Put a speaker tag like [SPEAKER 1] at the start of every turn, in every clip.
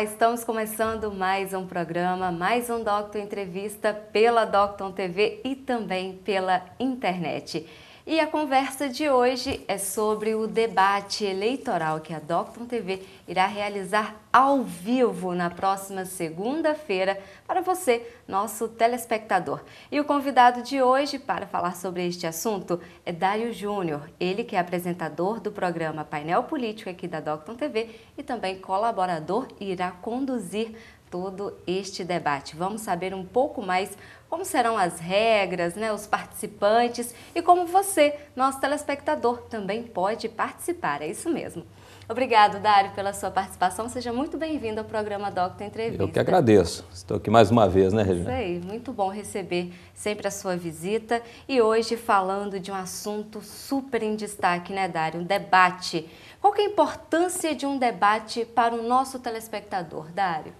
[SPEAKER 1] Olá, estamos começando mais um programa, mais um Docton Entrevista pela Docton TV e também pela internet. E a conversa de hoje é sobre o debate eleitoral que a Docton TV irá realizar ao vivo na próxima segunda-feira para você, nosso telespectador. E o convidado de hoje para falar sobre este assunto é Dário Júnior, ele que é apresentador do programa Painel Político aqui da Docton TV e também colaborador e irá conduzir todo este debate. Vamos saber um pouco mais como serão as regras, né, os participantes e como você, nosso telespectador, também pode participar. É isso mesmo. Obrigado, Dário, pela sua participação. Seja muito bem-vindo ao programa Doctor Entrevista. Eu que
[SPEAKER 2] agradeço. Estou aqui mais uma vez, né, Regina? Isso
[SPEAKER 1] aí. Muito bom receber sempre a sua visita. E hoje falando de um assunto super em destaque, né, Dário? Um debate. Qual é a importância de um debate para o nosso telespectador, Dário?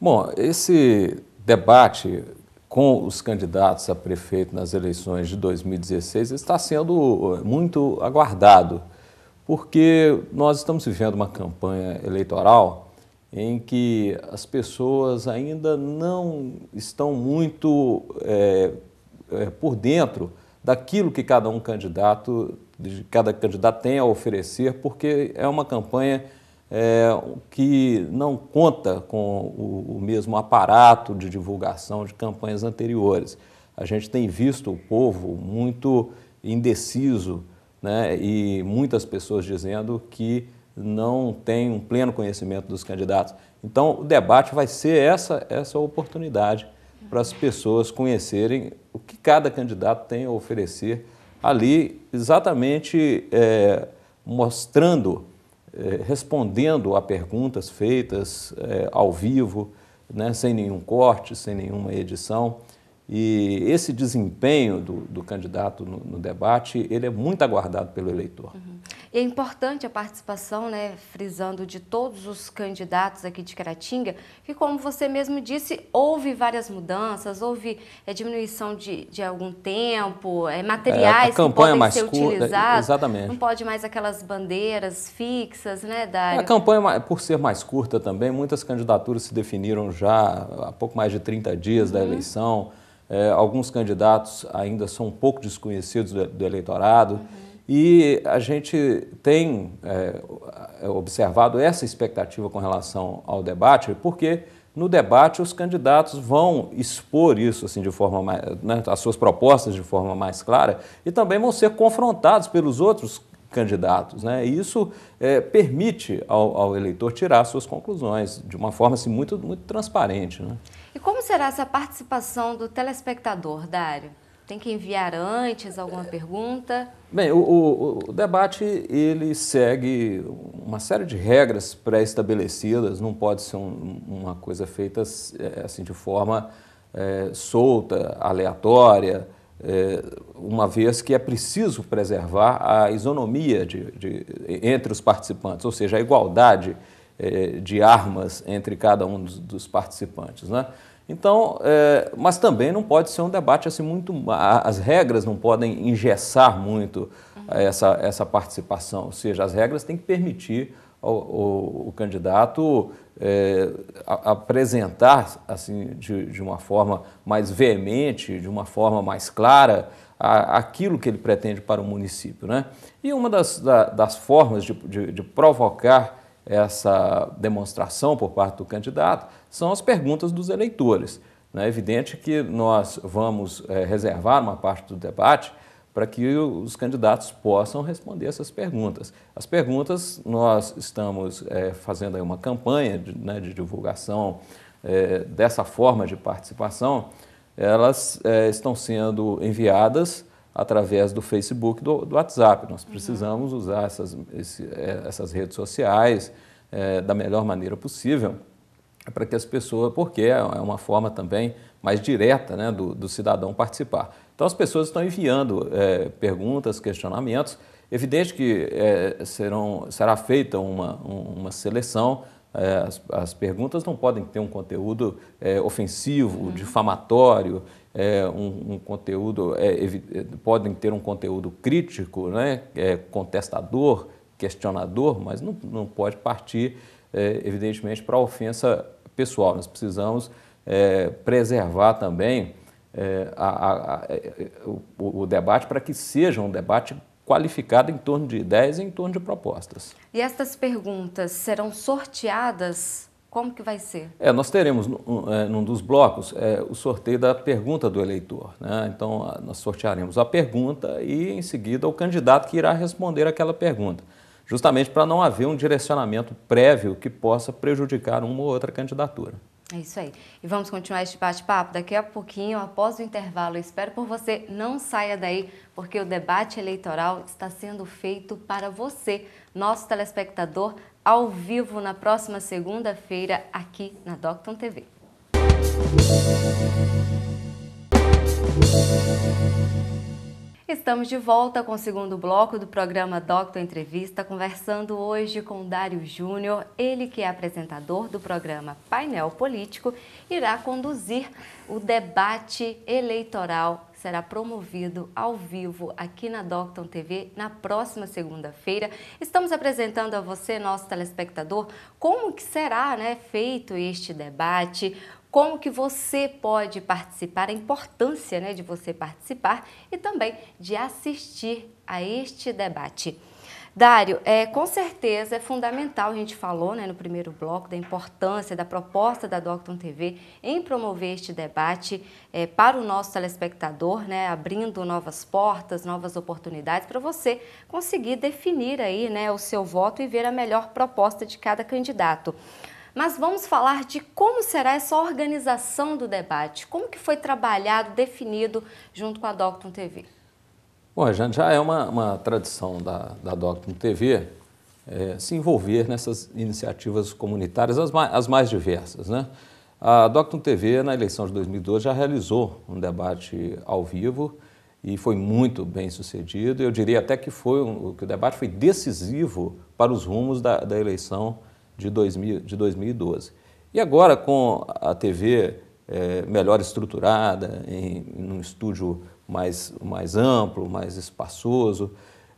[SPEAKER 2] Bom, esse debate com os candidatos a prefeito nas eleições de 2016 está sendo eh, muito aguardado porque nós estamos vivendo uma campanha eleitoral em que as pessoas ainda não estão muito é, é, por dentro daquilo que cada um candidato, cada candidato tem a oferecer, porque é uma campanha é, que não conta com o, o mesmo aparato de divulgação de campanhas anteriores. A gente tem visto o povo muito indeciso né, e muitas pessoas dizendo que não tem um pleno conhecimento dos candidatos. Então, o debate vai ser essa, essa oportunidade para as pessoas conhecerem o que cada candidato tem a oferecer ali, exatamente é, mostrando, é, respondendo a perguntas feitas é, ao vivo, né, sem nenhum corte, sem nenhuma edição. E esse desempenho do, do candidato no, no, debate, ele é muito aguardado pelo eleitor. Uhum.
[SPEAKER 1] é importante a participação, né, frisando, de todos os candidatos aqui de Caratinga, que, como você mesmo disse, houve várias mudanças, houve é, diminuição de, de algum tempo, é, materiais é, que podem mais ser curta, é, utilizados. Exatamente. Não pode mais aquelas bandeiras fixas, né, Dário? A
[SPEAKER 2] campanha, por ser mais curta também, muitas candidaturas se definiram já há pouco mais de 30 dias uhum. da eleição é, alguns candidatos ainda são um pouco desconhecidos do, do eleitorado. Uhum. E a gente tem é, é, observado essa expectativa com relação ao debate, porque no debate os candidatos vão expor isso assim de forma mais, né, as suas propostas de forma mais clara e também vão ser confrontados pelos outros candidatos. Né? E isso é, permite ao, ao, eleitor tirar suas conclusões de uma forma assim, muito, muito transparente. Né?
[SPEAKER 1] E como será essa participação do telespectador, Dário? Tem que enviar antes alguma pergunta?
[SPEAKER 2] Bem, o, o, o debate ele segue uma série de regras pré-estabelecidas, não pode ser um, uma coisa feita é, assim de forma é, solta, aleatória. É, uma vez que é preciso preservar a isonomia de, de, entre os participantes, ou seja, a igualdade eh, de armas entre cada um dos, dos participantes. Né? Então, eh, mas também não pode ser um debate assim muito. As regras não podem engessar muito uhum. eh, essa, essa participação, ou seja, as regras têm que permitir ao, ao, o candidato é, a, apresentar assim de, de, uma forma mais veemente, de uma forma mais clara, a, aquilo que ele pretende para o município. Né? E uma das, da, das formas de, de, de provocar essa demonstração por parte do candidato são as perguntas dos eleitores. Né? É evidente que nós vamos é, reservar uma parte do debate para que os candidatos possam responder essas perguntas. As perguntas, nós estamos é, fazendo aí uma campanha de, né, de divulgação é, dessa forma de participação, elas é, estão sendo enviadas através do Facebook, do, do WhatsApp. Nós uhum. precisamos usar essas, esse, eh, essas redes sociais é, da melhor maneira possível para que as pessoas, porque é, é uma forma também mais direta né, do, do cidadão participar. Então as pessoas estão enviando é, perguntas, questionamentos. Evidente que é, serão, será feita uma, uma seleção é, as, as perguntas não podem ter um conteúdo é, ofensivo, uhum. difamatório, é, um, um, conteúdo é, é, podem ter um conteúdo crítico, né, contestador, questionador, mas não, não pode partir, evidentemente, para a ofensa pessoal. Nós precisamos preservar também a, a, a, o, o debate para que seja um debate qualificada em torno de ideias e em torno de propostas.
[SPEAKER 1] E estas perguntas serão sorteadas? Como que vai ser?
[SPEAKER 2] É, nós teremos é, num dos blocos é, o sorteio da pergunta do eleitor. Né? Então, nós sortearemos a pergunta e, em seguida, o candidato que irá responder aquela pergunta justamente para não haver um direcionamento prévio que possa prejudicar uma ou outra candidatura.
[SPEAKER 1] É isso aí. E vamos continuar este bate-papo daqui a pouquinho, após o intervalo. espero por você, não saia daí, porque o debate eleitoral está sendo feito para você, nosso telespectador, ao vivo na próxima segunda-feira, aqui na Docton TV. Música Estamos de volta com o segundo bloco do programa Doctor Entrevista, conversando hoje com Dário Júnior, ele que é apresentador do programa Painel Político, irá conduzir o debate eleitoral será promovido ao vivo aqui na Docton TV na próxima segunda-feira. Estamos apresentando a você, nosso telespectador, como que será né, feito este debate, como que você pode participar, a importância né, de você participar e também de assistir a este debate. Dário, é, com certeza é fundamental, a gente falou né, no primeiro bloco, da importância da proposta da Docton TV em promover este debate é, para o nosso telespectador, né, abrindo novas portas, novas oportunidades para você conseguir definir aí né, o seu voto e ver a melhor proposta de cada candidato mas vamos falar de como será essa organização do debate, como que foi trabalhado, definido junto com a Docton TV.
[SPEAKER 2] Bom, já, já é uma, uma tradição da, da Docton TV é, eh, se envolver nessas iniciativas comunitárias, as mais, as mais diversas, né? A Docton TV, na eleição de 2012, já realizou um debate ao vivo e foi muito bem sucedido. Eu diria até que, foi um, que o debate foi decisivo para os rumos da, da eleição de, 2000, de 2012. E agora, com a TV é, eh, melhor estruturada, em, em, um estúdio mais, mais amplo, mais espaçoso,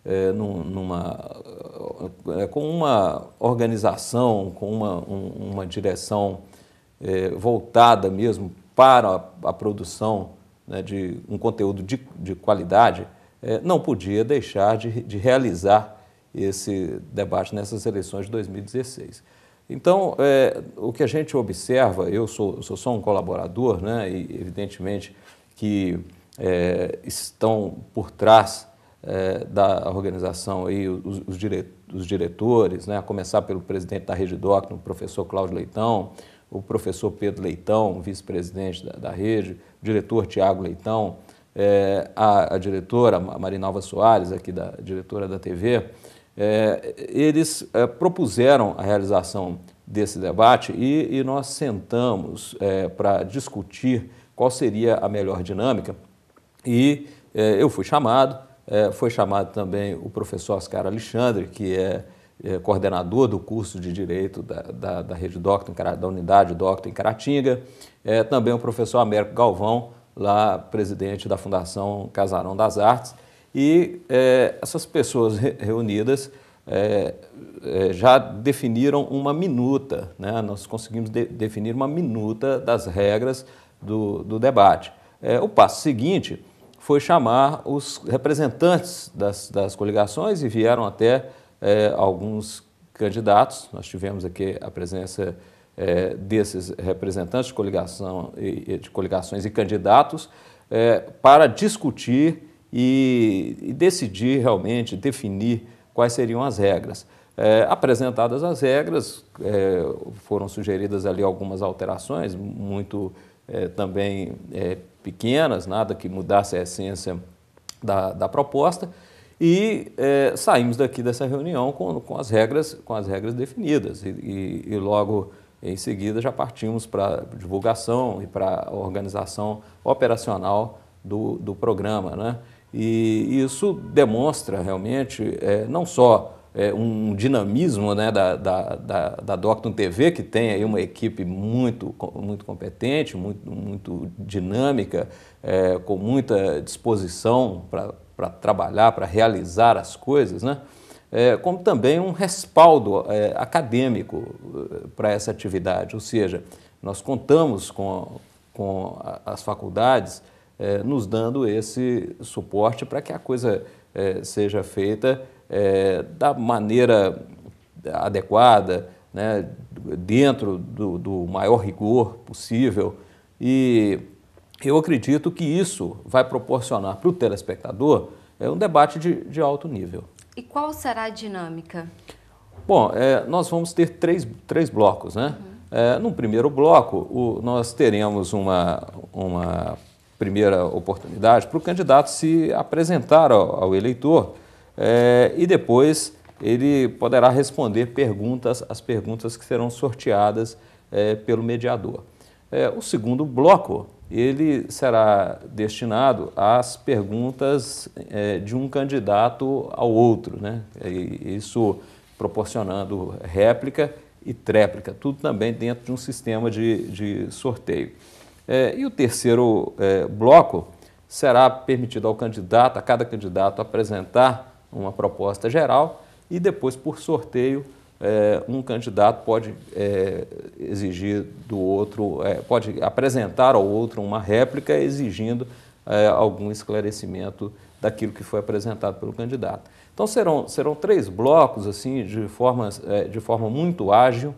[SPEAKER 2] é, num, numa, é, com uma organização, com uma, um, uma direção voltada mesmo para a, a produção né, de um conteúdo de, de qualidade, não podia deixar de, de realizar esse debate nessas eleições de 2016. Então, é, o que a gente observa, eu sou, sou só um colaborador, né, e evidentemente que é, estão por trás é, da organização aí os, os, dire, os, diretores, né, a começar pelo presidente da Rede Doc, o professor Cláudio Leitão, o professor Pedro Leitão, vice-presidente da, da, rede, o diretor Tiago Leitão, é, a, a, diretora Marinalva Soares, aqui da diretora da TV, é, eles é, propuseram a realização desse debate e, e nós sentamos é, para discutir qual seria a melhor dinâmica. E é, eu fui chamado, é, foi chamado também o professor Oscar Alexandre, que é, é, coordenador do curso de Direito da, da, da Rede Doctor, da Unidade Doctor em Caratinga, também o professor Américo Galvão, lá presidente da Fundação Casarão das Artes, e é, essas pessoas reunidas é, é, já definiram uma minuta, né? nós conseguimos de, definir uma minuta das regras do, do debate. É, o passo seguinte foi chamar os representantes das, das coligações e vieram até é, alguns candidatos. Nós tivemos aqui a presença é, desses representantes de, coligação, de coligações e candidatos para discutir e, e decidir realmente, definir quais seriam as regras. É, apresentadas as regras, é, foram sugeridas ali algumas alterações, muito é, também é, pequenas, nada que mudasse a essência da, da proposta, e é, saímos daqui dessa reunião com, com, as, regras, com as regras definidas, e, e, e logo em seguida já partimos para divulgação e para a organização operacional do, do programa. Né? E isso demonstra realmente é, não só é, um dinamismo né, da, da, da, da Docton TV, que tem aí uma equipe muito, muito competente, muito, muito dinâmica, é, com muita disposição para trabalhar, para realizar as coisas, né? É, como também um respaldo é, acadêmico é, para essa atividade. Ou seja, nós contamos com, com as faculdades eh, nos dando esse suporte para que a coisa eh, seja feita eh, da maneira adequada, né, dentro do, do maior rigor possível. E eu acredito que isso vai proporcionar para o telespectador é um debate de, de, alto nível.
[SPEAKER 1] E qual será a dinâmica?
[SPEAKER 2] Bom, é, nós vamos ter três, três blocos, né? Uhum. É, no primeiro bloco, o, nós teremos uma, uma primeira oportunidade para o candidato se apresentar ao, ao eleitor é, e depois ele poderá responder perguntas, as perguntas que serão sorteadas é, pelo mediador. É, o segundo bloco ele será destinado às perguntas de um candidato ao outro, né? isso proporcionando réplica e tréplica, tudo também dentro de um sistema de, de sorteio. É, e o terceiro é, bloco será permitido ao candidato, a cada candidato, apresentar uma proposta geral e depois, por sorteio, é, um candidato pode é, exigir do outro, é, pode apresentar ao outro uma réplica exigindo é, algum esclarecimento daquilo que foi apresentado pelo candidato. Então serão, serão três blocos assim de forma, de forma muito ágil,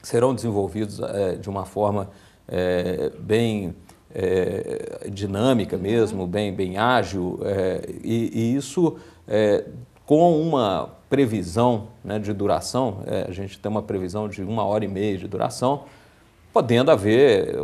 [SPEAKER 2] serão desenvolvidos de uma forma é, bem é, dinâmica mesmo, uhum. bem, bem ágil, é, e, e, isso é, com uma previsão né, de duração, é, a gente tem uma previsão de uma hora e meia de duração, podendo haver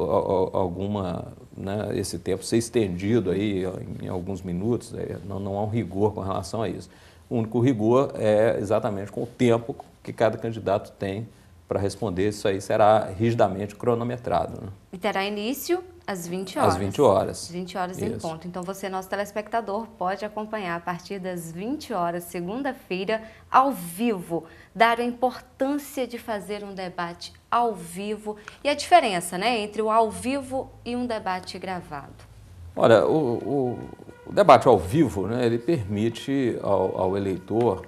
[SPEAKER 2] alguma né, esse tempo ser estendido aí em alguns minutos, não, não há um rigor com relação a isso. O único rigor é exatamente com o tempo que cada candidato tem para responder, isso aí será rigidamente cronometrado. Né?
[SPEAKER 1] E terá início às 20 horas. Às 20 horas. 20 horas isso. em ponto. Então você, nosso telespectador, pode acompanhar a partir das 20 horas, segunda-feira, ao vivo, dar a importância de fazer um debate ao vivo e a diferença né, entre o ao vivo e um debate gravado.
[SPEAKER 2] Olha, o, o, o debate ao vivo, né, ele permite ao, ao eleitor,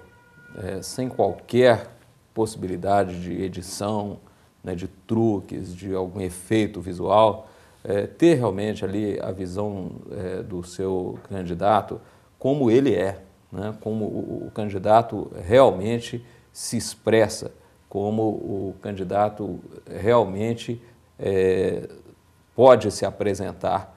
[SPEAKER 2] é, sem qualquer possibilidade de edição, né, de truques, de algum efeito visual, é, ter realmente ali a visão é, do seu candidato como ele é, né, como o, candidato realmente se expressa, como o candidato realmente é, pode se apresentar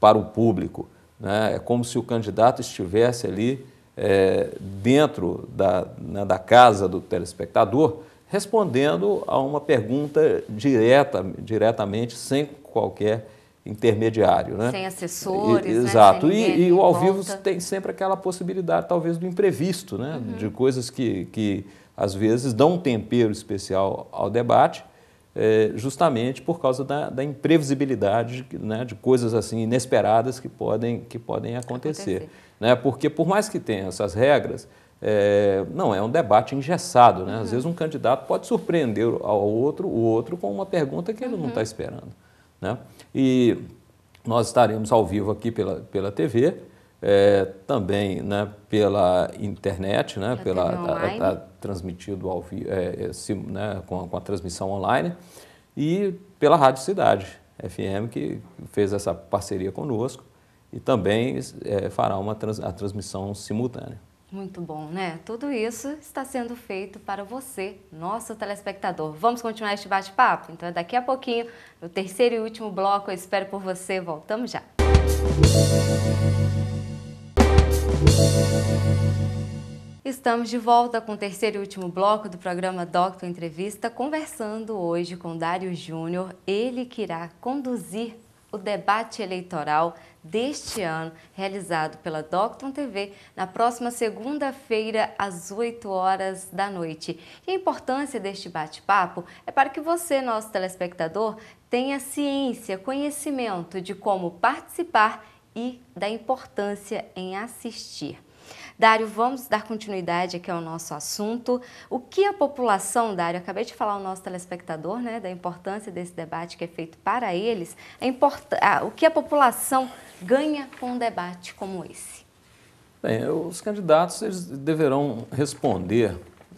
[SPEAKER 2] para o público. Né? É como se o candidato estivesse ali é, dentro da, né, da casa do telespectador, respondendo a uma pergunta direta, diretamente, sem qualquer intermediário. Né? Sem assessores. E, né? Exato. E, e, o ao vivo tem sempre aquela possibilidade, talvez, do imprevisto, né? Uhum. de coisas que, que às vezes dão um tempero especial ao debate é, justamente por causa da, da imprevisibilidade né, de coisas assim inesperadas que podem, que podem acontecer. acontecer. Né? Porque por mais que tenha essas regras, é, não é um debate engessado. Né? Uhum. Às vezes um candidato pode surpreender ao outro, o outro com uma pergunta que ele uhum. não está esperando. Né? E nós estaremos ao vivo aqui pela, pela TV é, também né, pela internet, né, pela a, a, transmitido ao é, é né, com, a, com, a transmissão online e pela Rádio Cidade FM que fez essa parceria conosco e também é, fará uma trans, a transmissão simultânea.
[SPEAKER 1] Muito bom, né? Tudo isso está sendo feito para você, nosso telespectador. Vamos continuar este bate-papo? Então, daqui a pouquinho, no terceiro e último bloco, eu espero por você. Voltamos já. Música Estamos de volta com o terceiro e último bloco do programa Doctor Entrevista, conversando hoje com Dário Júnior, ele que irá conduzir o debate eleitoral deste ano, realizado pela Docton TV, na próxima segunda-feira, às 8 horas da noite. E a importância deste bate-papo é para que você, nosso telespectador, tenha ciência, conhecimento de como participar e da importância em assistir. Dário, vamos dar continuidade aqui ao nosso assunto. O que a população, Dário, acabei de falar ao nosso telespectador, né, da importância desse debate que é feito para eles, é import... Ah, o que a população ganha com um debate como esse?
[SPEAKER 2] Bem, os candidatos eles deverão responder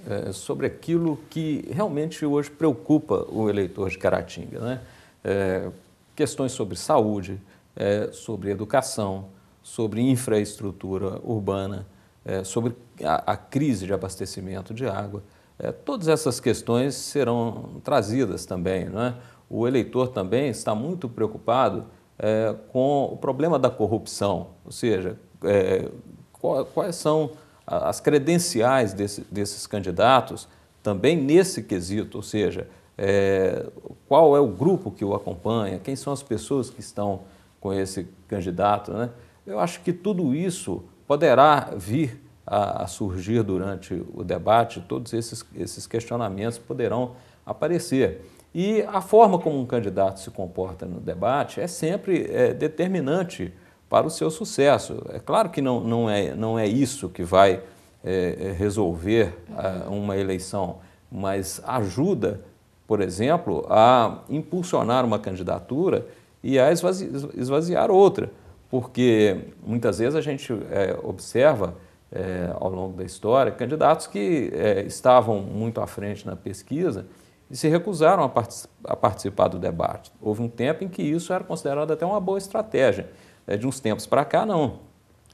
[SPEAKER 2] é, sobre aquilo que realmente hoje preocupa o eleitor de Caratinga, né? É, questões sobre saúde, é, sobre educação, sobre infraestrutura urbana, é, sobre a, a, crise de abastecimento de água. É, todas essas questões serão trazidas também. é? O eleitor também está muito preocupado é, com o problema da corrupção, ou seja, é, qual, quais são as credenciais desse, desses candidatos também nesse quesito, ou seja, é, qual é o grupo que o acompanha, quem são as pessoas que estão com esse candidato. Né? Eu acho que tudo isso poderá vir a, a surgir durante o debate, todos esses, esses questionamentos poderão aparecer. E a forma como um candidato se comporta no debate é sempre é, determinante para o seu sucesso. É claro que não, não, é, não é isso que vai é, é resolver a, uma eleição, mas ajuda, por exemplo, a impulsionar uma candidatura e a esvaziar outra porque muitas vezes a gente é, observa é, ao longo da história candidatos que é, estavam muito à frente na pesquisa e se recusaram a, partic a, participar do debate. Houve um tempo em que isso era considerado até uma boa estratégia. É, de uns tempos para cá, não.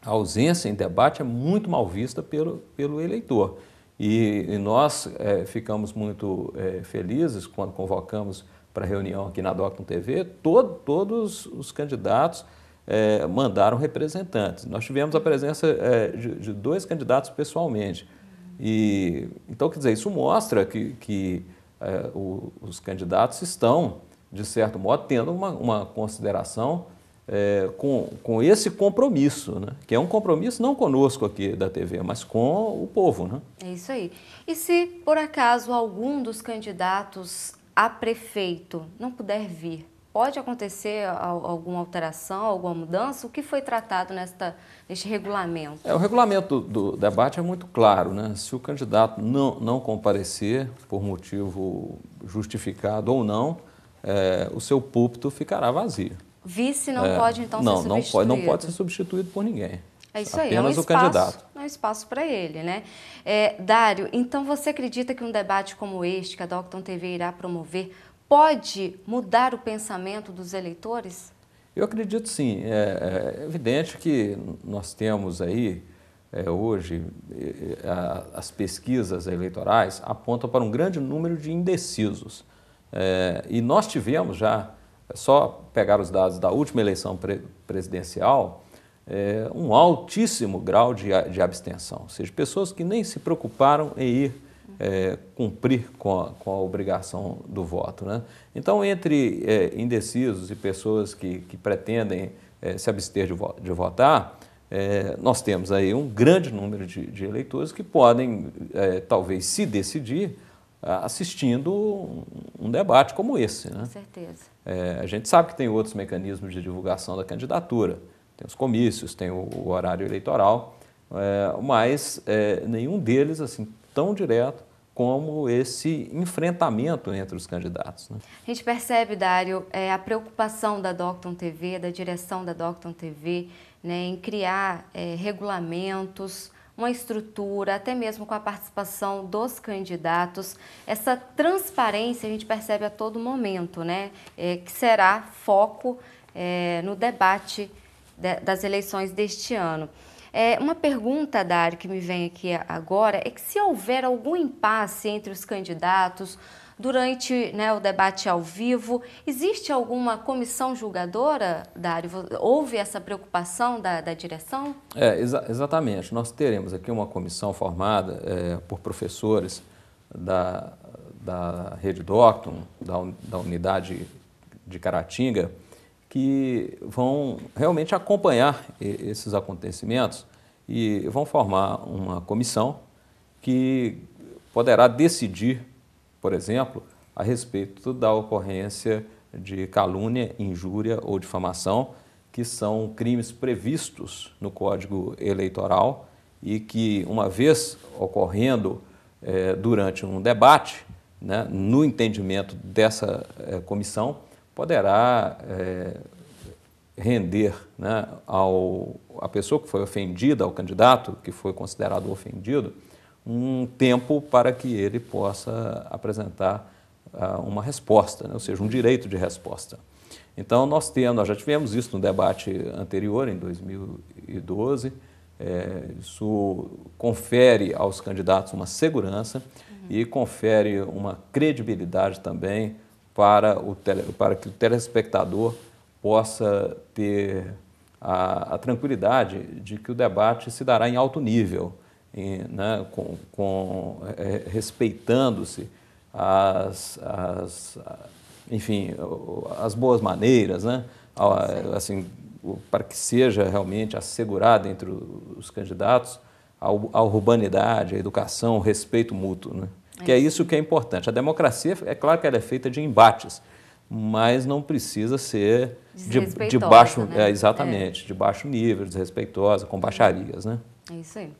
[SPEAKER 2] A ausência em debate é muito mal vista pelo, pelo eleitor. E, e nós é, ficamos muito é, felizes quando convocamos para reunião aqui na Docton TV todo, todos os candidatos é, mandaram representantes. Nós tivemos a presença é, de, de, dois candidatos pessoalmente. E, então, quer dizer, isso mostra que, que é, o, os candidatos estão, de certo modo, tendo uma, uma consideração é, com, com esse compromisso, né? que é um compromisso não conosco aqui da TV, mas com o povo. Né?
[SPEAKER 1] É isso aí. E se, por acaso, algum dos candidatos a prefeito não puder vir, pode acontecer alguma alteração, alguma mudança? O que foi tratado nesta, neste regulamento?
[SPEAKER 2] É, o regulamento do, debate é muito claro. Né? Se o candidato não, não comparecer por motivo justificado ou não, é, o seu púlpito ficará vazio.
[SPEAKER 1] Vice não é, pode, então, não, ser não substituído? Não, pode, não pode
[SPEAKER 2] ser substituído por ninguém. É isso aí, Apenas é um espaço, o candidato.
[SPEAKER 1] É um espaço para ele, né? É, Dário, então você acredita que um debate como este que a Docton TV irá promover pode mudar o pensamento dos eleitores?
[SPEAKER 2] Eu acredito sim. É, é evidente que nós temos aí, é, hoje, a, as pesquisas eleitorais apontam para um grande número de indecisos. É, e nós tivemos já, é só pegar os dados da última eleição pre presidencial, é, um altíssimo grau de, de abstenção, ou seja, pessoas que nem se preocuparam em ir é, cumprir com a, com a, obrigação do voto. Né? Então, entre é, indecisos e pessoas que, que pretendem é, se abster de, de votar, é, nós temos aí um grande número de, de eleitores que podem, é, talvez, se decidir assistindo um debate como esse. Né? Com certeza. É, a gente sabe que tem outros mecanismos de divulgação da candidatura, tem os comícios, tem o, o horário eleitoral, mas nenhum deles assim tão direto como esse enfrentamento entre os candidatos. Né?
[SPEAKER 1] A gente percebe, Dário, é, a preocupação da Docton TV, da direção da Docton TV, né, em criar é, regulamentos, uma estrutura, até mesmo com a participação dos candidatos. Essa transparência a gente percebe a todo momento, né, é, que será foco é, no debate de, das eleições deste ano. É, uma pergunta, Dário, que me vem aqui agora é que se houver algum impasse entre os candidatos durante né, o debate ao vivo, existe alguma comissão julgadora, Dário? Houve essa preocupação da, da direção?
[SPEAKER 2] É, exa exatamente. Nós teremos aqui uma comissão formada é, por professores da, da rede Doctum, da, da unidade de Caratinga, que vão realmente acompanhar esses acontecimentos e vão formar uma comissão que poderá decidir, por exemplo, a respeito da ocorrência de calúnia, injúria ou difamação, que são crimes previstos no Código Eleitoral e que, uma vez ocorrendo eh, durante um debate, né, no entendimento dessa eh, comissão, poderá é, render né, ao, a pessoa que foi ofendida, ao candidato que foi considerado ofendido, um tempo para que ele possa apresentar uh, uma resposta, né, ou seja, um direito de resposta. Então, nós temos, nós já tivemos isso no debate anterior, em 2012, é, eh, isso confere aos candidatos uma segurança uhum. e confere uma credibilidade também para, o tele, para que o telespectador possa ter a, a, tranquilidade de que o debate se dará em alto nível, em, né, com, com é, respeitando-se as, as, enfim, as boas maneiras, né, assim, para que seja realmente assegurada entre os candidatos a, a urbanidade, a educação, o respeito mútuo. Né? Que é isso que é importante. A democracia, é claro que ela é feita de embates, mas não precisa ser de, de baixo, né? é, exatamente, é. de baixo nível, desrespeitosa, com baixarias, né?
[SPEAKER 1] É isso aí.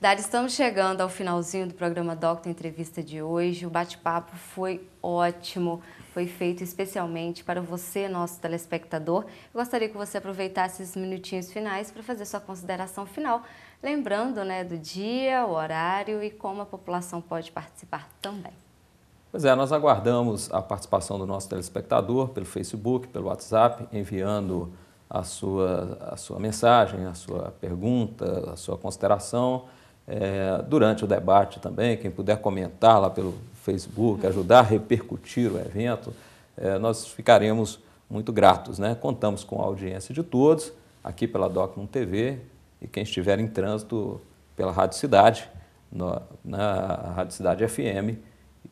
[SPEAKER 1] Dari, estamos chegando ao finalzinho do programa Doctor Entrevista de hoje. O bate-papo foi ótimo foi feito especialmente para você, nosso telespectador. Eu gostaria que você aproveitasse esses minutinhos finais para fazer sua consideração final, lembrando né, do dia, o horário e como a população pode participar também.
[SPEAKER 2] Pois é, nós aguardamos a participação do nosso telespectador pelo Facebook, pelo WhatsApp, enviando a sua, a sua mensagem, a sua pergunta, a sua consideração. É, durante o debate também, quem puder comentar lá pelo Facebook, ajudar a repercutir o evento, eh, nós ficaremos muito gratos. Né? Contamos com a audiência de todos, aqui pela Docum TV e quem estiver em trânsito pela Rádio Cidade, na Rádio Cidade FM,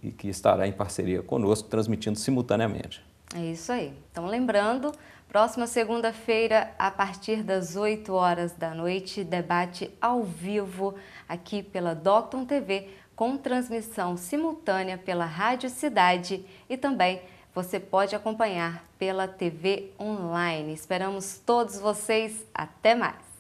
[SPEAKER 2] e que estará em parceria conosco, transmitindo simultaneamente.
[SPEAKER 1] É isso aí. Então, lembrando, próxima segunda-feira, a partir das 8 horas da noite, debate ao vivo aqui pela Docton TV com transmissão simultânea pela Rádio Cidade e também você pode acompanhar pela TV online. Esperamos todos vocês. Até mais!